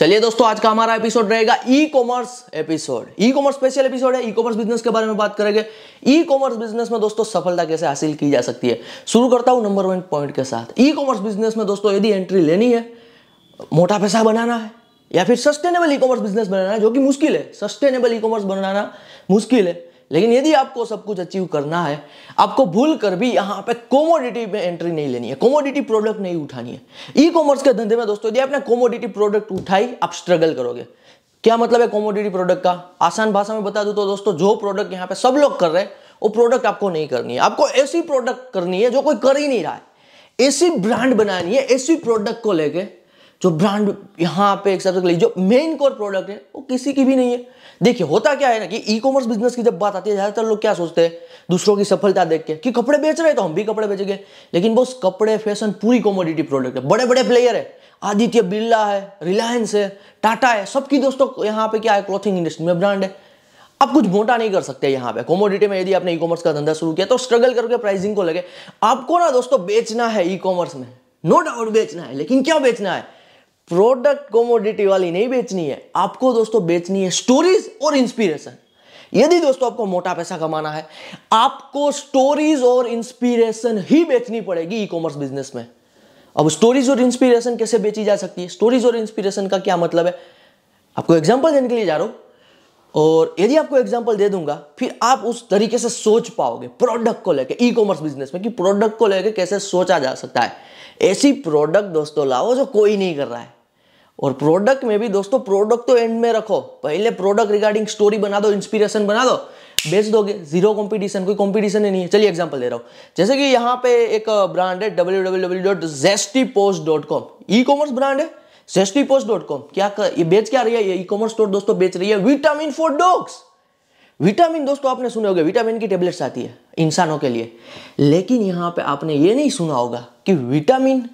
चलिए दोस्तों आज का हमारा एपिसोड रहेगा e commerce episode e commerce special episode है ई कॉमर्स बिजनेस के बारे में बात करेंगे ई कॉमर्स बिजनेस में दोस्तों सफलता कैसे हासिल की जा सकती है शुरू करता हूं नंबर वन पॉइंट के साथ ई कॉमर्स बिजनेस में दोस्तों यदि एंट्री लेनी है मोटा पैसा बनाना है या फिर सस्टेनेबल ई कॉमर्स बिजनेस बनाना है जो कि मुश्किल है सस्टेनेबल ई कॉमर्स बनाना मुश्किल है लेकिन यदि आपको सब कुछ अचीव करना है आपको भूल कर भी यहां पे कोमोडिटी में एंट्री नहीं लेनी है कोमोडिटी प्रोडक्ट नहीं उठानी है ई कॉमर्स के धंधे में दोस्तों यदि आपने कोमोडिटी प्रोडक्ट उठाई आप स्ट्रगल करोगे क्या मतलब है कॉमोडिटी प्रोडक्ट का आसान भाषा में बता दू तो दोस्तों जो प्रोडक्ट यहाँ पे सब लोग कर रहे हैं वो प्रोडक्ट आपको नहीं करनी है आपको ऐसी प्रोडक्ट करनी है जो कोई कर ही नहीं रहा है ऐसी ब्रांड बनानी है ऐसी प्रोडक्ट को लेके जो ब्रांड यहाँ पे एक सबसे जो मेन कोर प्रोडक्ट है वो किसी की भी नहीं है देखिए होता क्या है ना कि ई कॉमर्स बिजनेस की जब बात आती है ज़्यादातर लोग क्या सोचते हैं दूसरों की सफलता देख के कि कपड़े बेच रहे तो हम भी कपड़े बेचेंगे लेकिन बस कपड़े फैशन पूरी कॉमोडिटी प्रोडक्ट है बड़े बड़े प्लेयर है आदित्य बिरला है रिलायंस है टाटा है सबकी दोस्तों यहाँ पे क्या है क्लॉथिंग इंडस्ट्री में ब्रांड है आप कुछ मोटा नहीं कर सकते यहाँ पे कॉमोडिटी में यदि आपने ई कॉमर्स का धंधा शुरू किया तो स्ट्रगल करके प्राइसिंग को लगे आपको ना दोस्तों बेचना है ई कॉमर्स में नो डाउट बेचना है लेकिन क्या बेचना है प्रोडक्ट कॉमोडिटी वाली नहीं बेचनी है आपको दोस्तों बेचनी है स्टोरीज और इंस्पिरेशन यदि दोस्तों आपको मोटा पैसा कमाना है आपको स्टोरीज और इंस्पिरेशन ही बेचनी पड़ेगी ई कॉमर्स बिजनेस में अब स्टोरीज और इंस्पिरेशन कैसे बेची जा सकती है स्टोरीज और इंस्पिरेशन का क्या मतलब है आपको एग्जाम्पल देने के लिए जा रहा हूं और यदि आपको एग्जाम्पल दे दूंगा फिर आप उस तरीके से सोच पाओगे प्रोडक्ट को लेके ई कॉमर्स बिजनेस में कि प्रोडक्ट को लेके कैसे सोचा जा सकता है ऐसी प्रोडक्ट दोस्तों लाओ जो कोई नहीं कर रहा है और प्रोडक्ट में भी दोस्तों प्रोडक्ट तो एंड में रखो पहले प्रोडक्ट रिगार्डिंग स्टोरी बना दो इंस्पिरेशन बना दो बेच दोगे जीरो कंपटीशन कोई कंपटीशन ही नहीं है चलिए एग्जांपल दे रहा हूँ जैसे कि यहाँ पे एक ब्रांड है W W W dot Zesty post dot com e commerce brand है जेस्टी पोस्ट डॉट कॉम क्या कर, ये बेच क्या रही है ये ई कॉमर्स स्टोर दोस्तों बेच रही है विटामिन फॉर डॉग्स विटामिन दोस्तों आपने सुने होंगे विटामिन की टेबलेट्स आती है इंसानों के लिए लेकिन यहाँ पे आपने ये नहीं सुना होगा कि विटामिन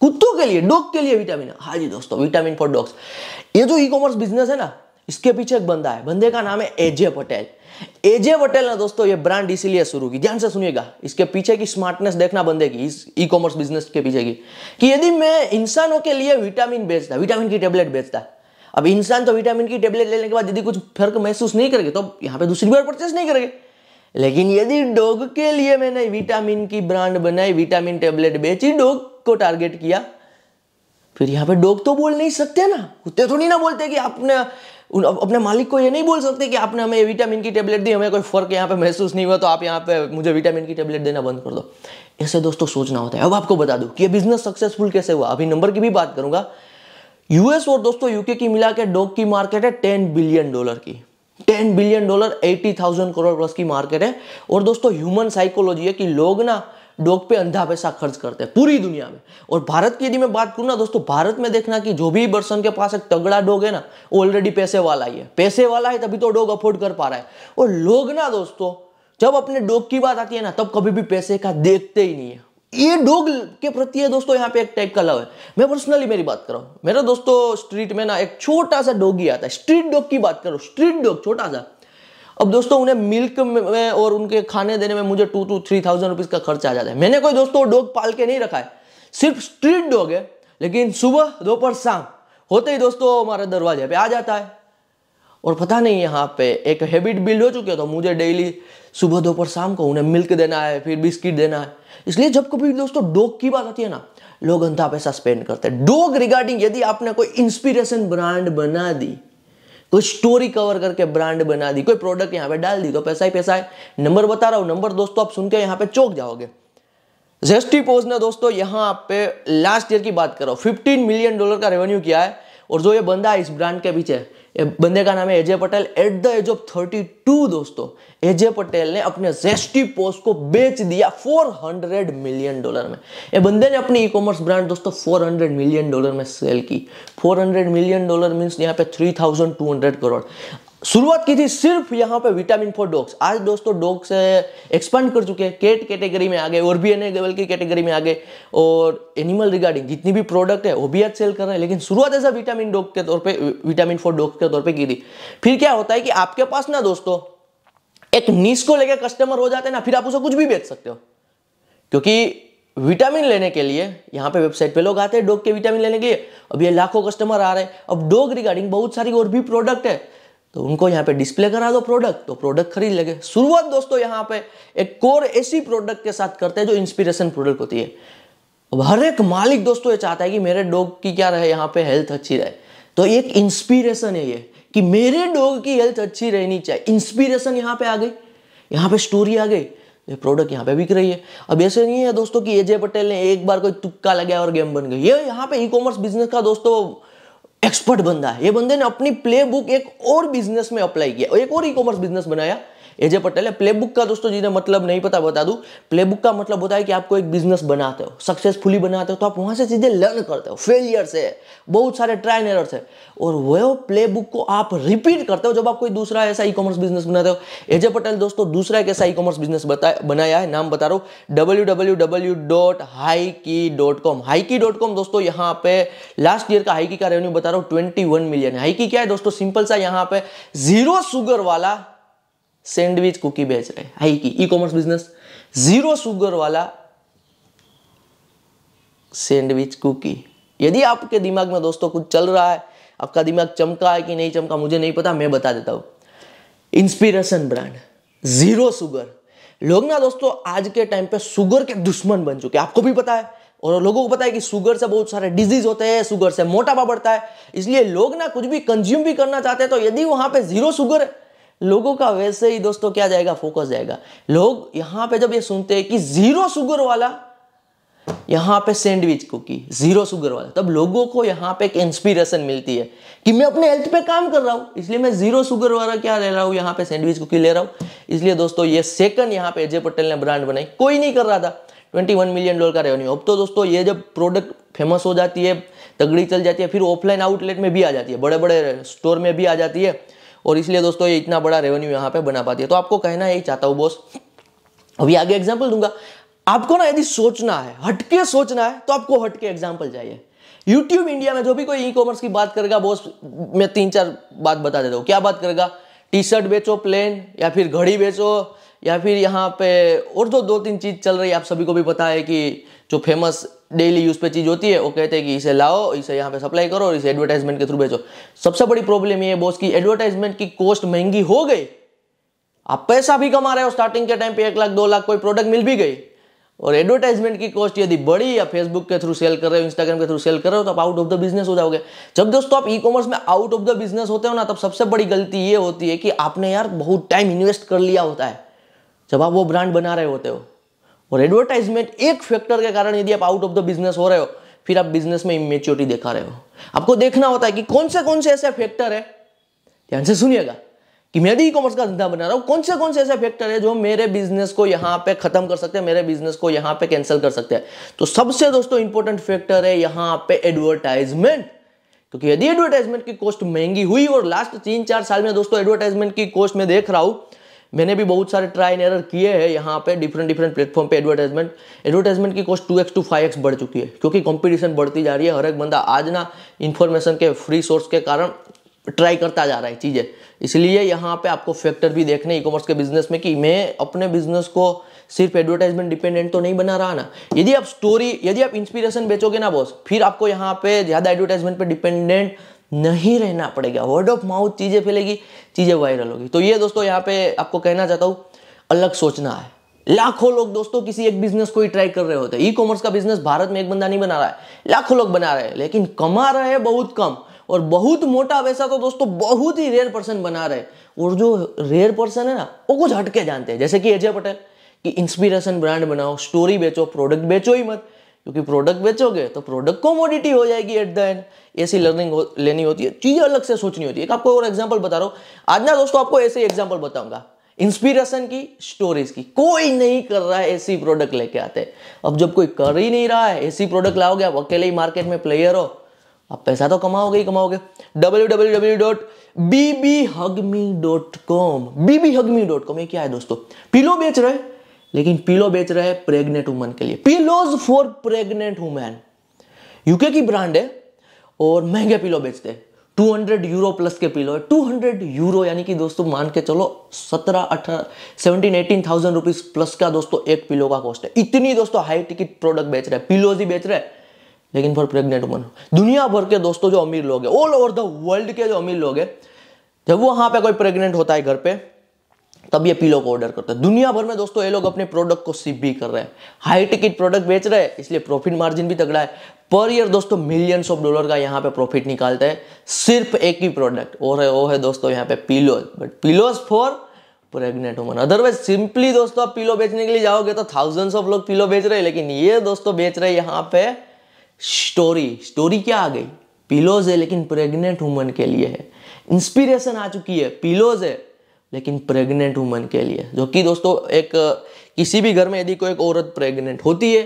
कुत्तों के लिए डॉग के लिए विटामिन हाँ जी दोस्तों विटामिन फॉर डॉग्स ये जो ई कॉमर्स बिजनेस है ना इसके पीछे एक बंदा है बंदे का नाम है एजे पटेल एजे पटेल ने दोस्तों ये ब्रांड इसीलिए शुरू की ध्यान से सुनिएगा इसके पीछे की स्मार्टनेस देखना बंदे की इस ई कॉमर्स बिजनेस के पीछे की कि यदि मैं इंसानों के लिए विटामिन बेचता विटामिन की टेबलेट बेचता अब इंसान तो विटामिन की टेबलेट लेने के बाद यदि कुछ फर्क महसूस नहीं करेगा तो यहाँ पे दूसरी बार परचेस नहीं करेगा लेकिन यदि डॉग के लिए मैंने विटामिन की ब्रांड बनाई विटामिन टेबलेट बेची डॉग को टारगेट किया फिर यहाँ पे डॉग तो बोल नहीं सकते ना कुत्ते थोड़ी ना बोलते कि आपने अपने मालिक को ये नहीं बोल सकते कि आपने हमें विटामिन की टेबलेट दी हमें कोई फर्क यहाँ पे महसूस नहीं हुआ तो आप यहाँ पे मुझे विटामिन की टेबलेट देना बंद कर दो ऐसे दोस्तों सोचना होता है अब आपको बता दूं कि ये बिजनेस सक्सेसफुल कैसे हुआ अभी नंबर की भी बात करूंगा यूएस और दोस्तों यूके की मिला के डॉग की मार्केट है टेन बिलियन डॉलर की ten billion dollar eighty thousand crore plus की मार्केट है और दोस्तों ह्यूमन साइकोलॉजी है कि लोग ना डॉग पे अंधा पैसा खर्च करते हैं पूरी दुनिया में और भारत की यदि मैं बात करूँ ना दोस्तों भारत में देखना कि जो भी बर्सन के पास एक तगड़ा डॉग है ना ऑलरेडी पैसे वाला ही है पैसे वाला है तभी तो डॉग अफोर्ड कर पा रहा है और लोग ना दोस्तों जब अपने डॉग की बात आती है ना तब कभी भी पैसे का देखते ही नहीं है ये डॉग के प्रति है दोस्तों यहाँ पे एक टाइप का लव है मैं पर्सनली मेरी बात कर रहा हूँ मेरा दोस्तों स्ट्रीट में ना एक छोटा सा डॉग ही आता है स्ट्रीट डॉग की बात करो स्ट्रीट डॉग छोटा सा अब दोस्तों उन्हें मिल्क में और उनके खाने देने में मुझे two to three thousand rupees का खर्चा आ जाता है मैंने कोई दोस्तों डॉग पाल के नहीं रखा है सिर्फ स्ट्रीट डॉग है लेकिन सुबह दोपहर शाम होते ही दोस्तों हमारे दरवाजे पे आ जाता है और पता नहीं यहाँ पे एक हैबिट बिल्ड हो चुकी है तो मुझे डेली सुबह दोपहर शाम को उन्हें मिल्क देना है फिर बिस्किट देना है इसलिए जब कभी दोस्तों डॉग की बात आती है ना लोग अंधा पैसा स्पेंड करते हैं डॉग रिगार्डिंग यदि आपने कोई इंस्पिरेशन ब्रांड बना दी कोई स्टोरी कवर करके ब्रांड बना दी कोई प्रोडक्ट यहाँ पे डाल दी तो पैसा ही पैसा है नंबर बता रहा हूँ नंबर दोस्तों आप सुन के यहाँ पे चौक जाओगे जेस्टी पोज ने दोस्तों यहाँ पे लास्ट ईयर की बात करो 15 मिलियन डॉलर का रेवेन्यू किया है और जो ये बंदा है इस ब्रांड के पीछे ये बंदे का नाम है Ajay Patel at the age of thirty two दोस्तों एजे पटेल ने अपने जेस्टी पोस्ट को बेच दिया 400 मिलियन डॉलर में ये बंदे ने अपनी ई कॉमर्स ब्रांड दोस्तों 400 मिलियन डॉलर में सेल की 400 मिलियन डॉलर मीन्स यहाँ पे 3200 करोड़ शुरुआत की थी सिर्फ यहाँ पे विटामिन फोर डॉग्स आज दोस्तों डॉग्स एक्सपांड कर चुके हैं केट कैटेगरी में आ गए और भी एन लेवल की कैटेगरी में आ गए और एनिमल रिगार्डिंग जितनी भी प्रोडक्ट है वो भी आज सेल कर रहे हैं लेकिन शुरुआत ऐसा विटामिन डॉग के तौर पे विटामिन फोर डॉग्स के तौर पे की थी फिर क्या होता है कि आपके पास ना दोस्तों एक नीच को लेकर कस्टमर हो जाते हैं ना फिर आप उसे कुछ भी बेच सकते हो क्योंकि विटामिन लेने के लिए यहाँ पे वेबसाइट पे लोग आते हैं डॉग के विटामिन लेने के लिए अब ये लाखों कस्टमर आ रहे हैं अब डॉग रिगार्डिंग बहुत सारी और भी प्रोडक्ट है तो उनको यहाँ पे डिस्प्ले करा दो प्रोडक्ट तो प्रोडक्ट खरीद लेंगे शुरुआत दोस्तों यहाँ पे एक कोर ऐसी प्रोडक्ट के साथ करते हैं जो इंस्पिरेशन प्रोडक्ट होती है अब हर एक मालिक दोस्तों ये चाहता है कि मेरे डॉग की क्या रहे यहाँ पे हेल्थ अच्छी रहे तो एक इंस्पिरेशन है ये कि मेरे डॉग की हेल्थ अच्छी रहनी चाहिए इंस्पिरेशन यहाँ पे आ गई यहाँ पे स्टोरी आ गई तो ये प्रोडक्ट यहाँ पे बिक रही है अब ऐसे नहीं है दोस्तों कि एजे पटेल ने एक बार कोई तुक्का लगाया और गेम बन गई ये यहाँ पे ई कॉमर्स बिजनेस का दोस्तों एक्सपर्ट बंदा है ये बंदे ने अपनी प्ले बुक एक और बिजनेस में अप्लाई किया एक और ई कॉमर्स बिजनेस बनाया एजे पटेल है प्लेबुक का दोस्तों जिन्हें मतलब नहीं पता बता दूं प्लेबुक का मतलब होता है कि आपको एक बिजनेस बनाते हो सक्सेसफुली बनाते हो तो आप वहां से सीधे लर्न करते हो फेलियर से बहुत सारे ट्राइन एंड एरर से और वह प्लेबुक को आप रिपीट करते हो जब आप कोई दूसरा ऐसा ई कॉमर्स बिजनेस बनाते हो एजे पटेल दोस्तों दूसरा एक ऐसा ई कॉमर्स बिजनेस बनाया है नाम बता रहा हूँ डब्ल्यू डब्ल्यू डब्ल्यू डॉट दोस्तों यहाँ पे लास्ट ईयर का हाईकी का रेवेन्यू बता रहा हूँ ट्वेंटी मिलियन हाईकी क्या है दोस्तों सिंपल सा यहाँ पे जीरो शुगर वाला सैंडविच कुकी बेच रहे हैं हाई की e commerce business zero sugar वाला सैंडविच कुकी यदि आपके दिमाग में दोस्तों कुछ चल रहा है आपका दिमाग चमका है कि नहीं चमका मुझे नहीं पता मैं बता देता हूं इंस्पिरेशन ब्रांड जीरो शुगर लोग ना दोस्तों आज के टाइम पे शुगर के दुश्मन बन चुके आपको भी पता है और लोगों को पता है कि शुगर से बहुत सारे डिजीज होते हैं शुगर से मोटापा बढ़ता है इसलिए लोग ना कुछ भी कंज्यूम भी करना चाहते हैं तो यदि वहां पे जीरो शुगर है लोगों का वैसे ही दोस्तों क्या जाएगा फोकस जाएगा लोग यहां पे जब ये सुनते हैं कि जीरो शुगर वाला यहां पे सैंडविच कुकी जीरो शुगर वाला तब लोगों को यहां पे एक इंस्पिरेशन मिलती है कि मैं अपने हेल्थ पे काम कर रहा हूं इसलिए मैं जीरो शुगर वाला क्या ले रहा हूं यहां पे सैंडविच कुकी ले रहा हूं इसलिए दोस्तों ये सेकंड यहां पे अजय पटेल ने ब्रांड बनाई कोई नहीं कर रहा था 21 मिलियन डॉलर का रेवेन्यू अब तो दोस्तों ये जब प्रोडक्ट फेमस हो जाती है तगड़ी चल जाती है फिर ऑफलाइन आउटलेट में भी आ जाती है बड़े बड़े स्टोर में भी आ जाती है और इसलिए दोस्तों ये इतना बड़ा रेवेन्यू यहाँ पे बना पाती है तो आपको कहना यही चाहता हूँ बॉस अभी आगे एग्जाम्पल दूंगा आपको ना यदि सोचना है हटके सोचना है तो आपको हटके एग्जाम्पल चाहिए यूट्यूब इंडिया में जो भी कोई ई कॉमर्स की बात करेगा बॉस मैं तीन चार बात बता देता हूँ क्या बात करेगा टी शर्ट बेचो प्लेन या फिर घड़ी बेचो या फिर यहाँ पे और जो दो तीन चीज़ चल रही है आप सभी को भी पता है कि जो फेमस डेली यूज़ पे चीज़ होती है वो कहते हैं कि इसे लाओ इसे यहाँ पे सप्लाई करो और इसे एडवर्टाइजमेंट के थ्रू बेचो सबसे बड़ी प्रॉब्लम ये है बॉस की एडवर्टाइजमेंट की कॉस्ट महंगी हो गई आप पैसा भी कमा रहे हो स्टार्टिंग के टाइम पे एक लाख दो लाख कोई प्रोडक्ट मिल भी गई और एडवर्टाइजमेंट की कॉस्ट यदि बड़ी या फेसबुक के थ्रू सेल कर रहे हो इंस्टाग्राम के थ्रू सेल कर रहे हो तो आप आउट ऑफ द बिजनेस हो जाओगे जब दोस्तों आप ई कॉमर्स में आउट ऑफ द बिजनेस होते हो ना तब सबसे बड़ी गलती ये होती है कि आपने यार बहुत टाइम इन्वेस्ट कर लिया होता है जब आप वो ब्रांड बना रहे होते हो और एडवर्टाइजमेंट एक फैक्टर के कारण यदि आप आउट ऑफ द बिजनेस हो रहे हो फिर आप बिजनेस में इमेच्योरिटी दिखा रहे हो आपको देखना होता है कि कौन से कौन से ऐसे फैक्टर है ध्यान से सुनिएगा कि मैं भी ई कॉमर्स का धंधा बना रहा हूँ कौन से कौन से ऐसे फैक्टर है जो मेरे बिजनेस को यहाँ पे खत्म कर सकते हैं मेरे बिजनेस को यहाँ पे कैंसिल कर सकते हैं तो सबसे दोस्तों इंपॉर्टेंट फैक्टर है यहाँ पे एडवर्टाइजमेंट क्योंकि यदि एडवर्टाइजमेंट की कॉस्ट महंगी हुई और लास्ट तीन चार साल में दोस्तों एडवर्टाइजमेंट की कॉस्ट में देख रहा हूं मैंने भी बहुत सारे ट्राई एंड एरर किए हैं यहाँ पे डिफरेंट डिफरेंट प्लेटफॉर्म पे एडवर्टाइजमेंट एडवर्टाइजमेंट की cost two x to five x बढ़ चुकी है क्योंकि कंपटीशन बढ़ती जा रही है हर एक बंदा आज ना इन्फॉर्मेशन के फ्री सोर्स के कारण ट्राई करता जा रहा है चीज़ें इसलिए यहाँ पे आपको फैक्टर भी देखने ई कॉमर्स के बिजनेस में कि मैं अपने बिजनेस को सिर्फ एडवर्टाइजमेंट डिपेंडेंट तो नहीं बना रहा ना यदि आप स्टोरी यदि आप इंस्पिरेशन बेचोगे ना बॉस फिर आपको यहाँ पे ज़्यादा एडवर्टाइजमेंट पे डिपेंडेंट नहीं रहना पड़ेगा वर्ड ऑफ माउथ चीज़ें फैलेगी चीज़ें वायरल होगी तो ये दोस्तों यहाँ पे आपको कहना चाहता हूँ अलग सोचना है लाखों लोग दोस्तों किसी एक बिजनेस को ही ट्राई कर रहे होते हैं ई कॉमर्स का बिजनेस भारत में एक बंदा नहीं बना रहा है लाखों लोग बना रहे हैं लेकिन कमा रहे हैं बहुत कम और बहुत मोटा वैसा तो दोस्तों बहुत ही रेयर पर्सन बना रहे और जो रेयर पर्सन है ना वो कुछ हटके जानते हैं जैसे कि अजय पटेल कि इंस्पिरेशन ब्रांड बनाओ स्टोरी बेचो प्रोडक्ट बेचो ही मत क्योंकि प्रोडक्ट बेचोगे तो प्रोडक्ट कॉमोडिटी हो जाएगी एट द एंड ऐसी लर्निंग हो, लेनी होती है चीज़ें अलग से सोचनी होती है एक आपको और एग्जाम्पल बता रहा हूँ आज ना दोस्तों आपको ऐसे एग्जाम्पल बताऊंगा इंस्पिरेशन की स्टोरीज की कोई नहीं कर रहा है ऐसी प्रोडक्ट लेके आते अब जब कोई कर ही नहीं रहा है ऐसी प्रोडक्ट लाओगे आप अकेले ही मार्केट में प्लेयर हो आप पैसा तो कमाओगे ही कमाओगे W W W dot BB hug me dot com BB hug me dot com ये क्या है दोस्तों पिलो बेच रहे हैं लेकिन पिलो बेच रहे हैं प्रेग्नेंट वुमन के लिए pillows for pregnant women UK की ब्रांड है और महंगे पिलो बेचते हैं 200 यूरो प्लस के पिलो है 200 यूरो यानी कि दोस्तों मान के चलो 17 अठारह 17 एटीन थाउजेंड रुपीज प्लस का दोस्तों एक पिलो का कॉस्ट है इतनी दोस्तों हाई टिकट प्रोडक्ट बेच रहे हैं पिलोज ही बेच रहे हैं लेकिन फॉर प्रेग्नेंट वुमन दुनिया भर के दोस्तों जो अमीर लोग हैं ऑल ओवर द वर्ल्ड के जो अमीर लोग हैं जब वहां पे कोई प्रेग्नेंट होता है घर पे तब ये पीलो को ऑर्डर करते हैं दुनिया भर में दोस्तों ये लोग अपने प्रोडक्ट को सिप भी कर रहे हैं हाई टिकट प्रोडक्ट बेच रहे हैं इसलिए प्रॉफिट मार्जिन भी तगड़ा है पर ईयर दोस्तों मिलियंस ऑफ डॉलर का यहाँ पे प्रॉफिट निकालते हैं सिर्फ एक ही प्रोडक्ट और है वो है दोस्तों यहाँ पे pillow but pillows for pregnant woman otherwise simply दोस्तों आप पीलो बेचने के लिए जाओगे तो थाउजेंड्स ऑफ लोग पीलो बेच रहे हैं लेकिन ये दोस्तों बेच रहे यहाँ पे स्टोरी स्टोरी क्या आ गई पीलोज है लेकिन प्रेग्नेंट वुमन के लिए है इंस्पिरेशन आ चुकी है पीलोज है लेकिन प्रेग्नेंट वुमन के लिए जो कि दोस्तों एक किसी भी घर में यदि कोई एक औरत प्रेग्नेंट होती है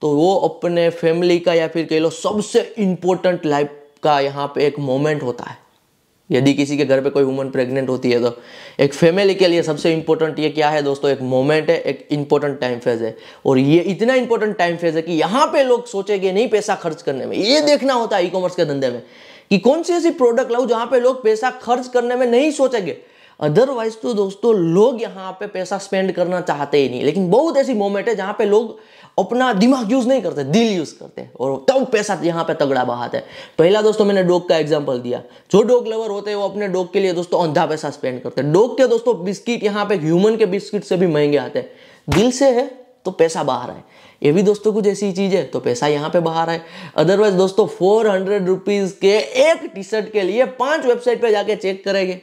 तो वो अपने फैमिली का या फिर कह लो सबसे इम्पोर्टेंट लाइफ का यहाँ पे एक मोमेंट होता है यदि किसी के घर पे कोई वुमन प्रेग्नेंट होती है तो एक फैमिली के लिए सबसे इम्पोर्टेंट ये क्या है दोस्तों एक मोमेंट है एक इम्पोर्टेंट टाइम फेज है और ये इतना इम्पोर्टेंट टाइम फेज है कि यहाँ पे लोग सोचेंगे नहीं पैसा खर्च करने में ये देखना होता है ई कॉमर्स के धंधे में कि कौन सी ऐसी प्रोडक्ट लाऊ जहाँ पे लोग पैसा खर्च करने में नहीं सोचेंगे अदरवाइज तो दोस्तों लोग यहाँ पे पैसा स्पेंड करना चाहते ही नहीं लेकिन बहुत ऐसी मोमेंट है जहाँ पे लोग अपना दिमाग यूज़ नहीं करते दिल यूज़ करते हैं और तब तो पैसा यहाँ पे तगड़ा बहाता है पहला दोस्तों मैंने डॉग का एग्जाम्पल दिया जो डॉग लवर होते हैं वो अपने डॉग के लिए दोस्तों अंधा पैसा स्पेंड करते हैं डॉग के दोस्तों बिस्किट यहाँ पे ह्यूमन के बिस्किट से भी महंगे आते हैं दिल से है तो पैसा बाहर आए ये भी दोस्तों कुछ ऐसी चीज़ है तो पैसा यहाँ पे बाहर आए अदरवाइज दोस्तों फोर हंड्रेड रुपीज़ के एक टी शर्ट के लिए पांच वेबसाइट पे जाके चेक करेंगे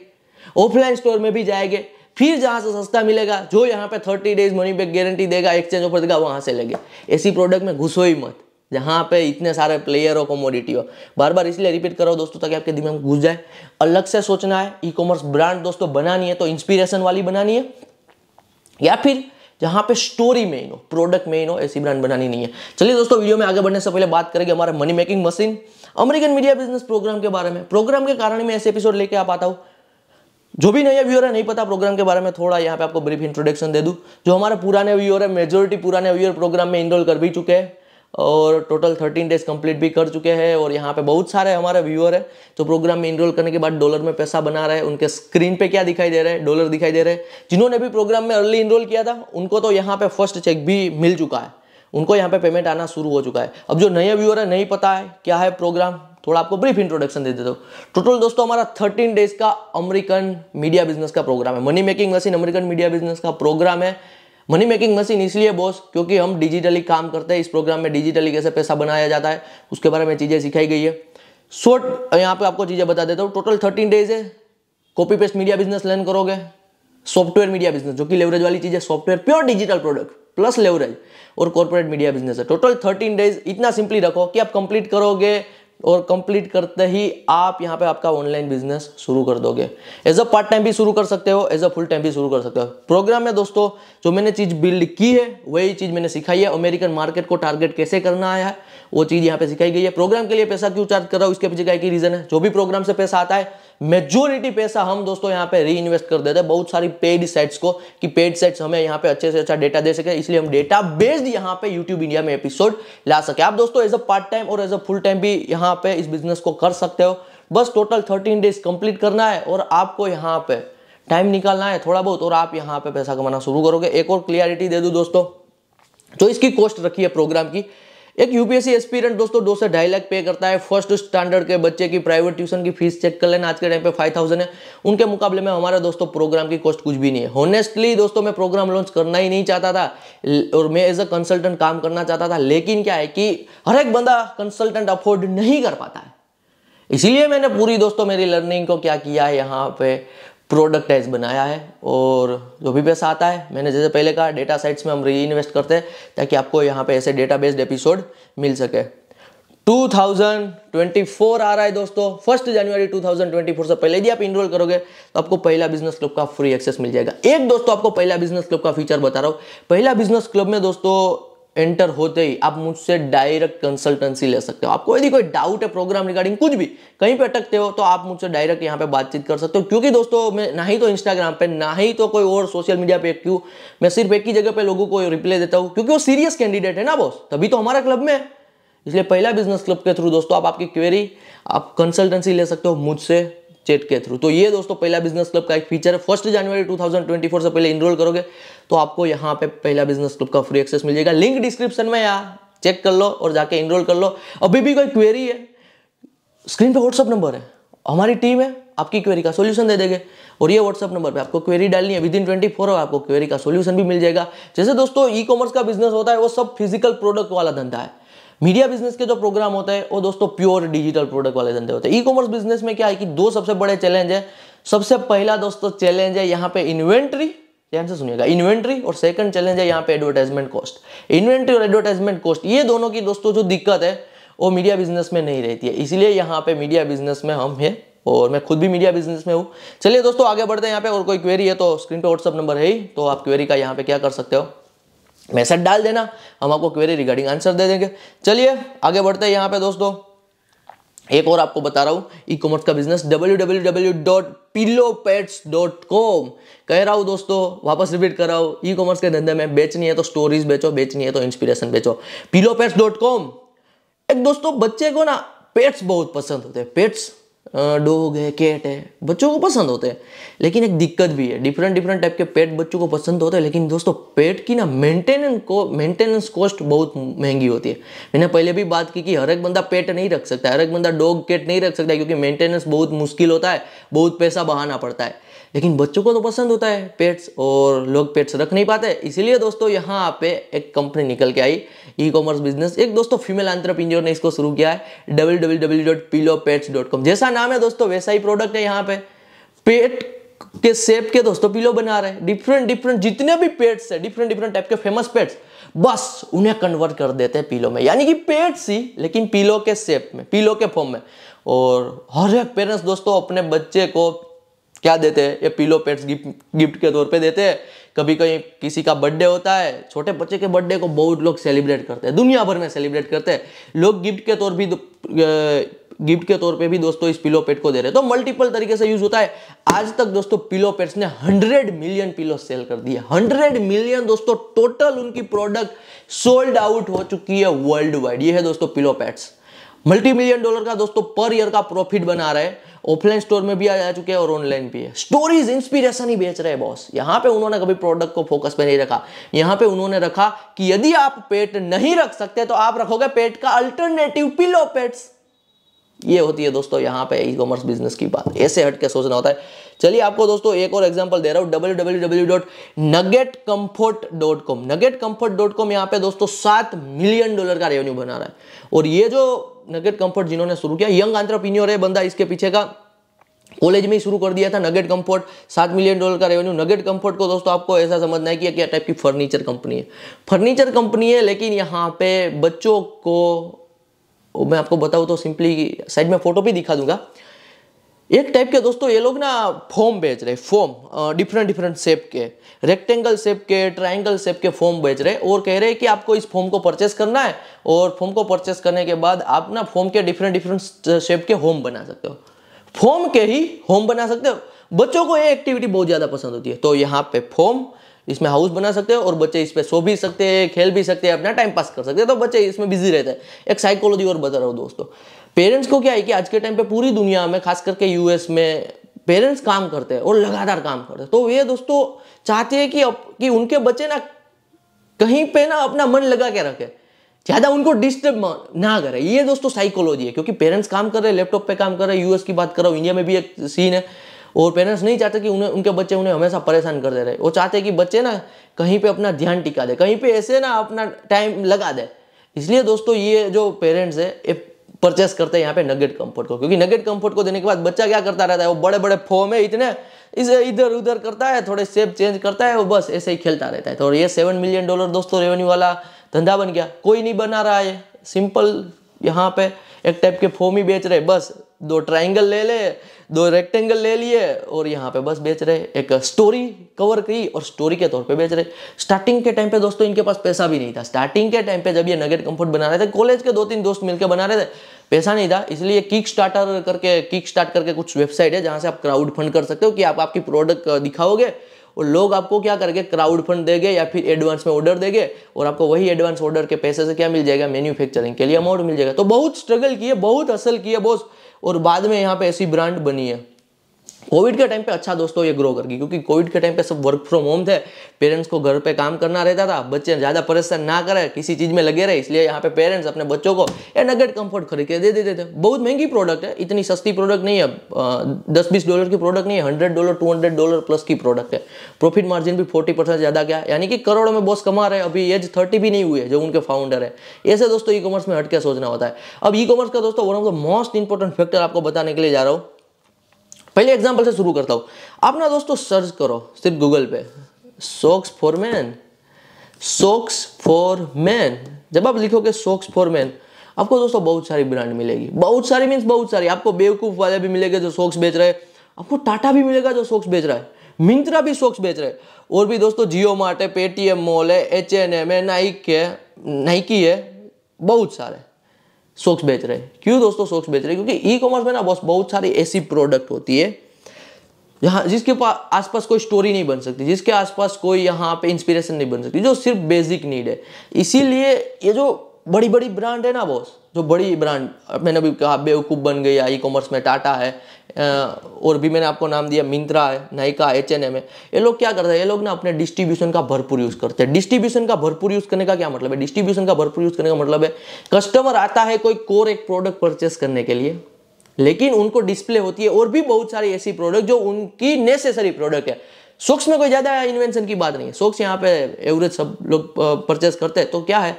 ऑफलाइन स्टोर में भी जाएंगे फिर जहां से सस्ता मिलेगा जो यहाँ पे thirty days money back guarantee देगा एक्सचेंज ऑफर देगा वहां से लेंगे ऐसी प्रोडक्ट में घुसो ही मत जहां पे इतने सारे प्लेयर हो कमोडिटी हो बार बार इसलिए रिपीट करो दोस्तों ताकि आपके दिमाग घुस जाए अलग से सोचना है ई कॉमर्स ब्रांड दोस्तों बनानी है तो इंस्पिरेशन वाली बनानी है या फिर जहां पे स्टोरी में हो प्रोडक्ट में हो ऐसी ब्रांड बनानी नहीं है चलिए दोस्तों वीडियो में आगे बढ़ने से पहले बात करेंगे हमारे money making machine American media business program के बारे में प्रोग्राम के कारण मैं ऐसे एपिसोड लेके आ पाता हूँ जो भी नया व्यूअर है नहीं पता प्रोग्राम के बारे में थोड़ा यहाँ पे आपको ब्रीफ इंट्रोडक्शन दे दूँ जो हमारे पुराने व्यूअर है मेजोरिटी पुराने व्यूअर प्रोग्राम में इनरोल कर भी चुके हैं और टोटल थर्टीन डेज कंप्लीट भी कर चुके हैं और यहाँ पे बहुत सारे हमारे व्यूअर है जो प्रोग्राम में इनरोल करने के बाद डॉलर में पैसा बना रहे हैं उनके स्क्रीन पे क्या दिखाई दे रहे हैं डॉलर दिखाई दे रहे हैं जिन्होंने भी प्रोग्राम में अर्ली इनरोल किया था उनको तो यहाँ पे फर्स्ट चेक भी मिल चुका है उनको यहाँ पे पेमेंट आना शुरू हो चुका है अब जो नए व्यूअर है नहीं पता है क्या है प्रोग्राम थोड़ा आपको ब्रीफ इंट्रोडक्शन दे देता हूँ टोटल दोस्तों हमारा थर्टीन डेज का अमेरिकन मीडिया बिजनेस का प्रोग्राम है money making machine American media business का प्रोग्राम है मनी मेकिंग मशीन इसलिए बॉस क्योंकि हम डिजिटली काम करते हैं इस प्रोग्राम में डिजिटली कैसे पैसा बनाया जाता है उसके बारे में चीज़ें सिखाई गई है शॉर्ट यहाँ पे आपको चीज़ें बता देता हूँ टोटल थर्टीन डेज है copy paste media business learn करोगे सॉफ्टवेयर मीडिया बिजनेस जो कि लेवरेज वाली चीज़ है software pure digital product plus leverage और कॉर्पोरेट मीडिया बिजनेस है टोटल थर्टीन डेज इतना सिंपली रखो कि आप कंप्लीट करोगे और कंप्लीट करते ही आप यहाँ पे आपका ऑनलाइन बिजनेस शुरू कर दोगे एज अ पार्ट टाइम भी शुरू कर सकते हो एज अ फुल टाइम भी शुरू कर सकते हो प्रोग्राम में दोस्तों जो मैंने चीज़ बिल्ड की है वही चीज़ मैंने सिखाई है अमेरिकन मार्केट को टारगेट कैसे करना है वो चीज़ यहाँ पे सिखाई गई है प्रोग्राम के लिए पैसा क्यों चार्ज कर रहा हूँ इसके पीछे क्या रीज़न है जो भी प्रोग्राम से पैसा आता है मेजोरिटी पैसा हम दोस्तों यहाँ पे री इन्वेस्ट कर देते हैं बहुत सारी पेड सेट्स को कि पेड सेट्स हमें यहाँ पे अच्छे से अच्छा डेटा दे सके इसलिए हम डेटा बेस्ड यहाँ पे यूट्यूब इंडिया में एपिसोड ला सके आप दोस्तों एज अ पार्ट टाइम और एज अ फुल टाइम भी यहाँ पे इस बिजनेस को कर सकते हो बस टोटल थर्टीन डेज कंप्लीट करना है और आपको यहाँ पे टाइम निकालना है थोड़ा बहुत और आप यहाँ पे पैसा कमाना शुरू करोगे एक और क्लियरिटी दे दू दोस्तों जो इसकी कॉस्ट रखी है प्रोग्राम की एक यूपीएससी एस्पिरेंट दोस्तों दो से ढाई लाख पे करता है फर्स्ट स्टैंडर्ड के बच्चे की प्राइवेट ट्यूशन की फीस चेक कर लेना आज के टाइम पे फाइव थाउजेंड है उनके मुकाबले में हमारा दोस्तों प्रोग्राम की कॉस्ट कुछ भी नहीं है होनेस्टली दोस्तों मैं प्रोग्राम लॉन्च करना ही नहीं चाहता था और मैं एज अ कंसल्टेंट काम करना चाहता था लेकिन क्या है कि हर एक बंदा कंसल्टेंट अफोर्ड नहीं कर पाता है इसीलिए मैंने पूरी दोस्तों मेरी लर्निंग को क्या किया है यहाँ पे प्रोडक्ट एज बनाया है और जो भी पैसा आता है मैंने जैसे पहले कहा डेटा साइट्स में हम री इन्वेस्ट करते हैं ताकि आपको यहाँ पे ऐसे डेटा बेस्ड एपिसोड मिल सके 2024 आ रहा है दोस्तों फर्स्ट जनवरी 2024 से पहले यदि आप इनरोल करोगे तो आपको पहला बिजनेस क्लब का फ्री एक्सेस मिल जाएगा एक दोस्तों आपको पहला बिजनेस क्लब का फीचर बता रहा हूँ पहला बिजनेस क्लब में दोस्तों एंटर होते ही आप मुझसे डायरेक्ट कंसल्टेंसी ले सकते हो आपको यदि कोई डाउट है प्रोग्राम रिगार्डिंग कुछ भी कहीं पे अटकते हो तो आप मुझसे डायरेक्ट यहाँ पे बातचीत कर सकते हो क्योंकि दोस्तों मैं ना ही तो इंस्टाग्राम पे ना ही तो कोई और सोशल मीडिया पे क्यों मैं सिर्फ एक ही जगह पे लोगों को रिप्लाई देता हूँ क्योंकि वो सीरियस कैंडिडेट है ना बॉस तभी तो हमारा क्लब में है इसलिए पहला बिजनेस क्लब के थ्रू दोस्तों आप आपकी क्वेरी आप कंसल्टेंसी ले सकते हो मुझसे चेट के थ्रू तो ये दोस्तों पहला बिजनेस क्लब का एक फीचर है फर्स्ट जनवरी 2024 से पहले इनरोल करोगे तो आपको यहाँ पे पहला बिजनेस क्लब का फ्री एक्सेस मिल जाएगा लिंक डिस्क्रिप्शन में यहाँ चेक कर लो और जाके इनरोल कर लो अभी भी कोई क्वेरी है स्क्रीन पे व्हाट्सअप नंबर है हमारी टीम है आपकी क्वेरी का सोल्यूशन दे देंगे और ये व्हाट्सअप नंबर पे आपको क्वेरी डालनी है विद इन ट्वेंटी फोर आपको क्वेरी का सोल्यूशन भी मिल जाएगा जैसे दोस्तों ई कॉमर्स का बिजनेस होता है वो सब फिजिकल प्रोडक्ट वाला धंधा है मीडिया बिजनेस के जो प्रोग्राम होते हैं वो दोस्तों प्योर डिजिटल प्रोडक्ट वाले धंधे होते हैं ई कॉमर्स बिजनेस में क्या है कि दो सबसे बड़े चैलेंज है सबसे पहला दोस्तों चैलेंज है यहाँ पे इन्वेंट्री ध्यान से सुनिएगा इन्वेंट्री और सेकंड चैलेंज है यहाँ पे एडवर्टाइजमेंट कॉस्ट इन्वेंट्री और एडवर्टाइजमेंट कॉस्ट ये दोनों की दोस्तों जो दिक्कत है वो मीडिया बिजनेस में नहीं रहती है इसलिए यहाँ पे मीडिया बिजनेस में हम है और मैं खुद भी मीडिया बिजनेस में हूँ चलिए दोस्तों आगे बढ़ते हैं यहाँ पे और कोई क्वेरी है तो स्क्रीन पे व्हाट्सअप नंबर है ही तो आप क्वेरी का यहाँ पे क्या कर सकते हो मैसेज डाल देना हम आपको क्वेरी रिगार्डिंग आंसर दे देंगे चलिए आगे बढ़ते हैं यहाँ पे दोस्तों एक और आपको बता रहा हूँ ई कॉमर्स का business W W W dot pillow pets dot com कह रहा हूँ दोस्तों वापस रिपीट कर रहा हूँ ई कॉमर्स के धंधे में बेचनी है तो स्टोरीज बेचो बेचनी है तो इंस्पिरेशन बेचो पिलो पेट्स डॉट कॉम एक दोस्तों बच्चे को ना पेट्स बहुत पसंद होते हैं पेट्स डॉग है कैट है बच्चों को पसंद होते हैं लेकिन एक दिक्कत भी है डिफरेंट डिफरेंट टाइप के पेट बच्चों को पसंद होते हैं लेकिन दोस्तों पेट की ना मेंटेनेंस को मेंटेनेंस कॉस्ट बहुत महंगी होती है मैंने पहले भी बात की कि हर एक बंदा पेट नहीं रख सकता हर एक बंदा डॉग कैट नहीं रख सकता क्योंकि मेंटेनेंस बहुत मुश्किल होता है बहुत पैसा बहाना पड़ता है लेकिन बच्चों को तो पसंद होता है पेट्स और लोग पेट्स रख नहीं पाते इसीलिए दोस्तों यहाँ पे एक कंपनी निकल के आई ई कॉमर्स बिजनेस एक दोस्तों फीमेल एंट्रप्रीनियर ने इसको शुरू किया है डब्ल्यू जैसा नाम है दोस्तों वैसा ही प्रोडक्ट है यहाँ पे पेट के सेप के दोस्तों पिलो बना रहे हैं डिफरेंट डिफरेंट जितने भी पेट्स है डिफरेंट डिफरेंट टाइप के फेमस पेट्स बस उन्हें कन्वर्ट कर देते हैं पिलो में यानी कि पेट्स ही लेकिन पिलो के शेप में पिलो के फॉर्म में और हर एक पेरेंट्स दोस्तों अपने बच्चे को क्या देते हैं ये पीलो पेट्स गिफ्ट गिफ्ट के तौर पे देते हैं कभी कहीं किसी का बर्थडे होता है छोटे बच्चे के बर्थडे को बहुत लोग सेलिब्रेट करते हैं दुनिया भर में सेलिब्रेट करते हैं लोग गिफ्ट के तौर भी गिफ्ट के तौर पे भी दोस्तों इस पिलो पेट को दे रहे हैं तो मल्टीपल तरीके से यूज होता है आज तक दोस्तों पिलो पेट्स ने 100 मिलियन पिलो सेल कर दिए 100 मिलियन दोस्तों टोटल उनकी प्रोडक्ट सोल्ड आउट हो चुकी है वर्ल्ड वाइड ये है दोस्तों pillow pets multi million dollar का दोस्तों पर ईयर का प्रॉफिट बना रहे हैं ऑफलाइन स्टोर में भी आ जा चुके हैं और ऑनलाइन भी है स्टोरीज इंस्पिरेशन ही बेच रहे हैं बॉस यहाँ पे उन्होंने कभी प्रोडक्ट को फोकस पे नहीं रखा यहाँ पे उन्होंने रखा कि यदि आप पेट नहीं रख सकते तो आप रखोगे पेट का अल्टरनेटिव पिलो पेट्स ये होती है दोस्तों यहाँ पे ई कॉमर्स बिजनेस की बात ऐसे हट के सोचना होता है चलिए आपको दोस्तों एक और एग्जांपल दे रहा हूँ W W W dot nugget comfort dot com nugget comfort dot com यहाँ पे दोस्तों सात मिलियन डॉलर का रेवेन्यू बना रहा है और ये जो नगेट कंफर्ट जिन्होंने शुरू किया यंग आंट्रप्रीनियोर है बंदा इसके पीछे का कॉलेज में ही शुरू कर दिया था नगेट कंफर्ट सात मिलियन डॉलर का रेवेन्यू नगेट कंफर्ट को दोस्तों आपको ऐसा समझना है कि क्या टाइप की फर्नीचर कंपनी है फर्नीचर कंपनी है लेकिन यहाँ पे बच्चों को मैं आपको बताऊँ तो सिंपली साइड में फोटो भी दिखा दूंगा एक टाइप के दोस्तों ये लोग ना फॉर्म बेच रहे फॉर्म डिफरेंट डिफरेंट शेप के रेक्टेंगल शेप के ट्राइंगल शेप के फॉर्म बेच रहे और कह रहे हैं कि आपको इस फॉर्म को परचेस करना है और फॉर्म को परचेस करने के बाद आप ना फॉर्म के डिफरेंट डिफरेंट शेप के होम बना सकते हो फॉर्म के ही होम बना सकते हो बच्चों को ये एक्टिविटी बहुत ज़्यादा पसंद होती है तो यहाँ पे फॉर्म इसमें हाउस बना सकते हैं और बच्चे इस पर सो भी सकते हैं खेल भी सकते हैं अपना टाइम पास कर सकते हैं तो बच्चे इसमें बिजी रहते हैं एक साइकोलॉजी और बता रहा हूँ दोस्तों पेरेंट्स को क्या है कि आज के टाइम पे पूरी दुनिया में खास करके यूएस में पेरेंट्स काम करते हैं और लगातार काम करते हैं तो ये दोस्तों चाहते हैं कि अप, कि उनके बच्चे ना कहीं पे ना अपना मन लगा के रखे ज़्यादा उनको डिस्टर्ब ना करे ये दोस्तों साइकोलॉजी है क्योंकि पेरेंट्स काम कर रहे हैं लैपटॉप पे काम कर रहे हैं यूएस की बात कर रहा हूँ इंडिया में भी एक सीन है और पेरेंट्स नहीं चाहते कि उन्हें उनके बच्चे उन्हें हमेशा परेशान करते रहे वो चाहते कि बच्चे ना कहीं पे अपना ध्यान टिका दे कहीं पे ऐसे ना अपना टाइम लगा दे इसलिए दोस्तों ये जो पेरेंट्स है ये परचेस करते हैं यहाँ पे नगेट कंफर्ट को क्योंकि नगेट कंफर्ट को देने के बाद बच्चा क्या करता रहता है वो बड़े बड़े फॉर्म है इतने इसे इधर उधर करता है थोड़े सेप चेंज करता है वो बस ऐसे ही खेलता रहता है तो ये सेवन मिलियन डॉलर दोस्तों रेवेन्यू वाला धंधा बन गया कोई नहीं बना रहा है सिंपल यहाँ पे एक टाइप के फॉर्म ही बेच रहे बस दो ट्राइंगल ले ले दो रेक्टेंगल ले लिए और यहाँ पे बस बेच रहे एक स्टोरी कवर की और स्टोरी के तौर पे बेच रहे स्टार्टिंग के टाइम पे दोस्तों इनके पास पैसा भी नहीं था स्टार्टिंग के टाइम पे जब ये नगेट कंफर्ट बना रहे थे कॉलेज के दो तीन दोस्त मिलकर बना रहे थे पैसा नहीं था इसलिए किक स्टार्टर करके किक स्टार्ट करके कुछ वेबसाइट है जहाँ से आप क्राउड फंड कर सकते हो कि आप आपकी प्रोडक्ट दिखाओगे और लोग आपको क्या करके क्राउड फंड देंगे या फिर एडवांस में ऑर्डर देंगे और आपको वही एडवांस ऑर्डर के पैसे से क्या मिल जाएगा मैन्युफैक्चरिंग के लिए अमाउंट मिल जाएगा तो बहुत स्ट्रगल किए बहुत असल किए बॉस और बाद में यहाँ पे ऐसी ब्रांड बनी है कोविड के टाइम पे अच्छा दोस्तों ये ग्रो कर गई क्योंकि कोविड के टाइम पे सब वर्क फ्रॉम होम थे पेरेंट्स को घर पे काम करना रहता था बच्चे ज़्यादा परेशान ना करें किसी चीज़ में लगे रहे इसलिए यहाँ पे पेरेंट्स अपने बच्चों को ये नगेट कंफर्ट खरीद के दे देते थे बहुत महंगी प्रोडक्ट है इतनी सस्ती प्रोडक्ट नहीं है दस बीस डॉलर की प्रोडक्ट नहीं है hundred dollar two hundred dollar plus की प्रोडक्ट है प्रॉफिट मार्जिन भी फोर्टी परसेंट ज़्यादा क्या यानी कि करोड़ों में बॉस कमा रहे अभी एज थर्टी भी नहीं हुई है जो उनके फाउंडर है ऐसे दोस्तों ई कॉमर्स में हटके सोचना होता है अब ई कॉमर्स का दोस्तों one of the most important factor आपको बताने के लिए जा रहा हूँ पहले एग्जाम्पल से शुरू करता हूँ आप ना दोस्तों तो सर्च करो सिर्फ गूगल पे socks for man socks for man जब आप लिखोगे सॉक्स फॉर मैन आपको दोस्तों बहुत सारी ब्रांड मिलेगी बहुत सारी मीन्स बहुत सारी आपको बेवकूफ़ वाले भी मिलेंगे जो सॉक्स बेच रहे हैं आपको टाटा भी मिलेगा जो सॉक्स बेच रहा है मिंत्रा भी सॉक्स बेच रहे हैं और भी दोस्तों जियो मार्ट है पेटीएम मॉल है एच एन एम है नाइक है नाइकी है बहुत सारे सॉक्स बेच रहे हैं क्यों दोस्तों सॉक्स बेच रहे हैं क्योंकि ई कॉमर्स में ना बस बहुत सारी ऐसी प्रोडक्ट होती है जहाँ जिसके पास आसपास कोई स्टोरी नहीं बन सकती जिसके आसपास कोई यहाँ पे इंस्पिरेशन नहीं बन सकती जो सिर्फ बेसिक नीड है इसीलिए ये जो बड़ी बड़ी ब्रांड है ना बॉस जो बड़ी ब्रांड मैंने अभी कहा बेवकूफ़ बन गया ई कॉमर्स में टाटा है और भी मैंने आपको नाम दिया मिंत्रा है नाइका एच एन एम है ये लोग क्या करते हैं ये लोग ना अपने डिस्ट्रीब्यूशन का भरपूर यूज़ करते हैं डिस्ट्रीब्यूशन का भरपूर यूज़ करने का क्या मतलब है डिस्ट्रीब्यूशन का भरपूर यूज़ करने का मतलब है कस्टमर आता है कोई कोर एक प्रोडक्ट परचेस करने के लिए लेकिन उनको डिस्प्ले होती है और भी बहुत सारी ऐसी प्रोडक्ट जो उनकी नेसेसरी प्रोडक्ट है सोक्स में कोई ज़्यादा इन्वेंशन की बात नहीं है सोक्स यहाँ पे एवरेज सब लोग परचेस करते हैं तो क्या है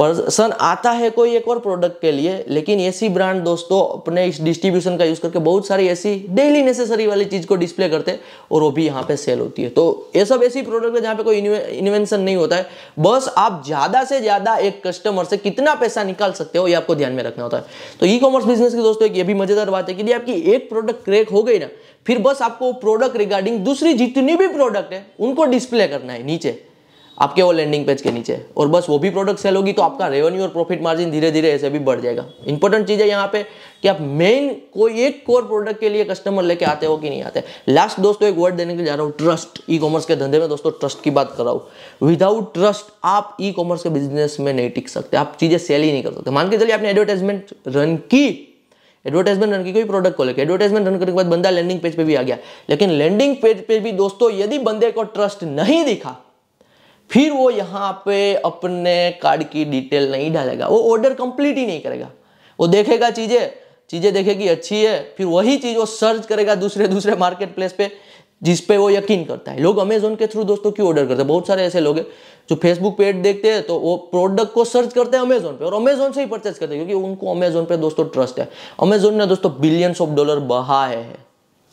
पर्सन आता है कोई एक और प्रोडक्ट के लिए लेकिन ऐसी ब्रांड दोस्तों अपने इस डिस्ट्रीब्यूशन का यूज़ करके बहुत सारी ऐसी डेली नेसेसरी वाली चीज़ को डिस्प्ले करते हैं और वो भी यहाँ पे सेल होती है तो ये सब ऐसी प्रोडक्ट है जहाँ पे कोई इन्वेंशन नहीं होता है बस आप ज़्यादा से ज़्यादा एक कस्टमर से कितना पैसा निकाल सकते हो ये आपको ध्यान में रखना होता है तो ई कॉमर्स बिजनेस की दोस्तों एक ये भी मज़ेदार बात है कि आपकी एक प्रोडक्ट क्रेक हो गई ना फिर बस आपको प्रोडक्ट रिगार्डिंग दूसरी जितनी भी प्रोडक्ट है उनको डिस्प्ले करना है नीचे आपके वो लैंडिंग पेज के नीचे और बस वो भी प्रोडक्ट सेल होगी तो आपका रेवेन्यू और प्रॉफिट मार्जिन धीरे धीरे ऐसे भी बढ़ जाएगा इंपॉर्टेंट चीज़ है यहाँ पे कि आप मेन कोई एक कोर प्रोडक्ट के लिए कस्टमर लेके आते हो कि नहीं आते लास्ट दोस्तों एक वर्ड देने के लिए जा रहा हूँ ट्रस्ट ई कॉमर्स के धंधे में दोस्तों ट्रस्ट की बात कर रहा हूँ विदाउट ट्रस्ट आप ई कॉमर्स के बिजनेस में नहीं टिक सकते आप चीज़ें सेल ही नहीं कर सकते मान के चलिए आपने एडवर्टाइजमेंट रन की एडवर्टाइजमेंट रन की कोई प्रोडक्ट को लेकर एडवर्टाइजमेंट रन करने के बाद बंदा लैंडिंग पेज पर भी आ गया लेकिन लैंडिंग पेज पर भी दोस्तों यदि बंदे को ट्रस्ट नहीं दिखा फिर वो यहाँ पे अपने कार्ड की डिटेल नहीं डालेगा वो ऑर्डर कंप्लीट ही नहीं करेगा वो देखेगा चीज़ें चीज़ें देखेगी अच्छी है फिर वही चीज़ वो सर्च करेगा दूसरे दूसरे मार्केट प्लेस पे जिस पे वो यकीन करता है लोग अमेजोन के थ्रू दोस्तों क्यों ऑर्डर करते हैं बहुत सारे ऐसे लोग हैं जो फेसबुक पेड देखते हैं तो वो प्रोडक्ट को सर्च करते हैं अमेजोन पे और अमेजोन से ही परचेज करते हैं क्योंकि उनको अमेजोन पे दोस्तों ट्रस्ट है अमेजोन ने दोस्तों बिलियंस ऑफ डॉलर बहाए है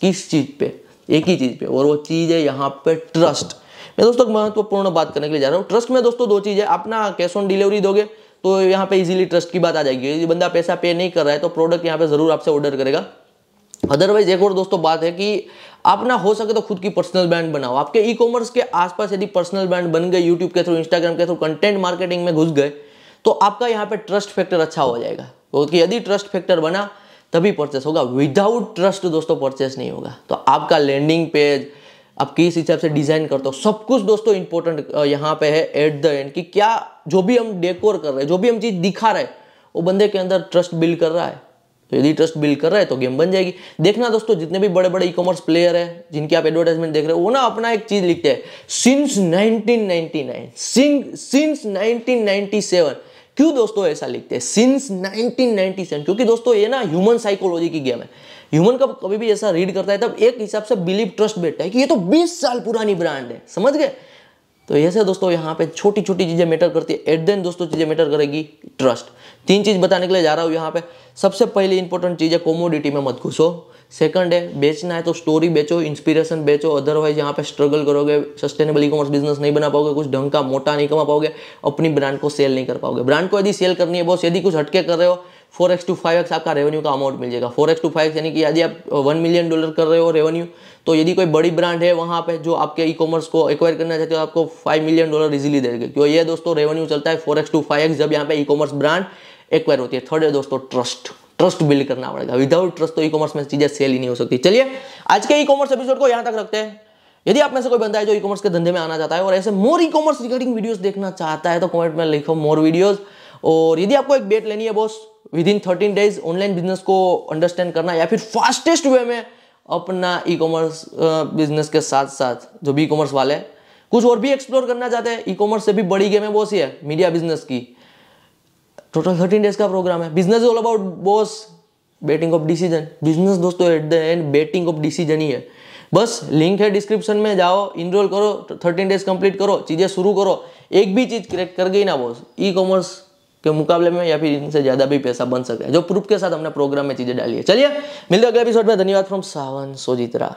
किस चीज़ पे एक ही चीज़ पे और वो चीज़ है यहाँ पे ट्रस्ट मैं दोस्तों महत्वपूर्ण बात करने के लिए जा रहा हूँ ट्रस्ट में दोस्तों दो चीज़ है कैश ऑन डिलीवरी दोगे तो यहाँ पे इजीली ट्रस्ट की बात आ जाएगी यदि बंदा पैसा पे नहीं कर रहा है तो प्रोडक्ट यहाँ पे जरूर आपसे ऑर्डर करेगा अदरवाइज एक और दोस्तों बात है कि आप ना हो सके तो खुद की पर्सनल ब्रांड बनाओ आपके ई कॉमर्स के आसपास यदि पर्सनल ब्रांड बन गए यूट्यूब के थ्रू इंस्टाग्राम के थ्रू कंटेंट मार्केटिंग में घुस गए तो आपका यहाँ पे ट्रस्ट फैक्टर अच्छा हो जाएगा क्योंकि यदि ट्रस्ट फैक्टर बना तभी परचेस होगा विदाउट ट्रस्ट दोस्तों परचेस नहीं होगा तो आपका लैंडिंग पेज आप किस हिसाब से डिजाइन करते हो सब कुछ दोस्तों इंपॉर्टेंट यहाँ पे है एट द एंड कि क्या जो भी हम डेकोर कर रहे हैं जो भी हम चीज दिखा रहे हैं वो बंदे के अंदर ट्रस्ट बिल्ड कर रहा है तो यदि ट्रस्ट बिल्ड कर रहा है तो गेम बन जाएगी देखना दोस्तों जितने भी बड़े बड़े ई कॉमर्स प्लेयर है जिनकी आप एडवर्टाइजमेंट देख रहे हो वो ना अपना एक चीज लिखते हैं since nineteen nine since nineteen क्यों दोस्तों ऐसा लिखते हैं सिंस 1997 क्योंकि दोस्तों ये ना ह्यूमन साइकोलॉजी की गेम है ह्यूमन कब कभी भी ऐसा रीड करता है तब एक हिसाब से बिलीव ट्रस्ट बैठता है कि ये तो 20 साल पुरानी ब्रांड है समझ गए तो ऐसे दोस्तों यहाँ पे छोटी छोटी चीज़ें मैटर करती है एट देन दोस्तों चीज़ें मैटर करेगी ट्रस्ट तीन चीज़ बताने के लिए जा रहा हूँ यहाँ पे सबसे पहली इंपॉर्टेंट चीज़ है कॉमोडिटी में मत घुसो सेकंड है बेचना है तो स्टोरी बेचो इंस्पिरेशन बेचो अदरवाइज यहाँ पे स्ट्रगल करोगे सस्टेनेबल ई कॉमर्स बिजनेस नहीं बना पाओगे कुछ ढंग का मोटा नहीं कमा पाओगे अपनी ब्रांड को सेल नहीं कर पाओगे ब्रांड को यदि सेल करनी है बॉस यदि कुछ हटके कर रहे हो four x to five x आपका रेवेन्यू का अमाउंट मिल जाएगा four x to five x यानी कि यदि आप वन मिलियन डॉलर कर रहे हो रेवेन्यू तो यदि कोई बड़ी ब्रांड है वहाँ पे जो आपके ई कॉमर्स को एक्वायर करना चाहते हो तो आपको फाइव मिलियन डॉलर इजीली देंगे क्यों ये दोस्तों रेवेन्यू चलता है four x to five x जब यहाँ पे ई कॉमर्स ब्रांड एक्वायर होती है थर्ड है दोस्तों ट्रस्ट ट्रस्ट बिल्ड करना पड़ेगा विदाउट ट्रस्ट तो ई कॉमर्स में चीजें सेल ही नहीं हो सकती चलिए आज के ई कॉमर्स एपिसोड को यहाँ तक रखते हैं यदि आप में से कोई बंदा है जो ई कॉमर्स के धंधे में आना चाहता है और ऐसे more e commerce regarding videos देखना चाहता है तो कमेंट में लिखो मोर वीडियोस और यदि आपको एक बेट लेनी है boss within thirteen days online business को अंडरस्टैंड करना या फिर फास्टेस्ट वे में अपना ई कॉमर्स बिजनेस के साथ साथ जो भी ई कॉमर्स वाले हैं कुछ और भी एक्सप्लोर करना चाहते हैं ई कॉमर्स से भी बड़ी गेम है बहुत सी है मीडिया बिजनेस की टोटल थर्टीन डेज का प्रोग्राम है business all about boss betting of decision business दोस्तों at the end betting of decision ही है बस लिंक है डिस्क्रिप्शन में जाओ इनरोल करो थर्टीन डेज कंप्लीट करो चीज़ें शुरू करो एक भी चीज़ क्रैक कर गई ना बॉस ई कॉमर्स के मुकाबले में या फिर इनसे ज़्यादा भी पैसा बन सकता है जो प्रूफ के साथ हमने प्रोग्राम में चीज़ें डाली है चलिए मिलते अगले एपिसोड में धन्यवाद फ्रॉम सावन सोजित्रा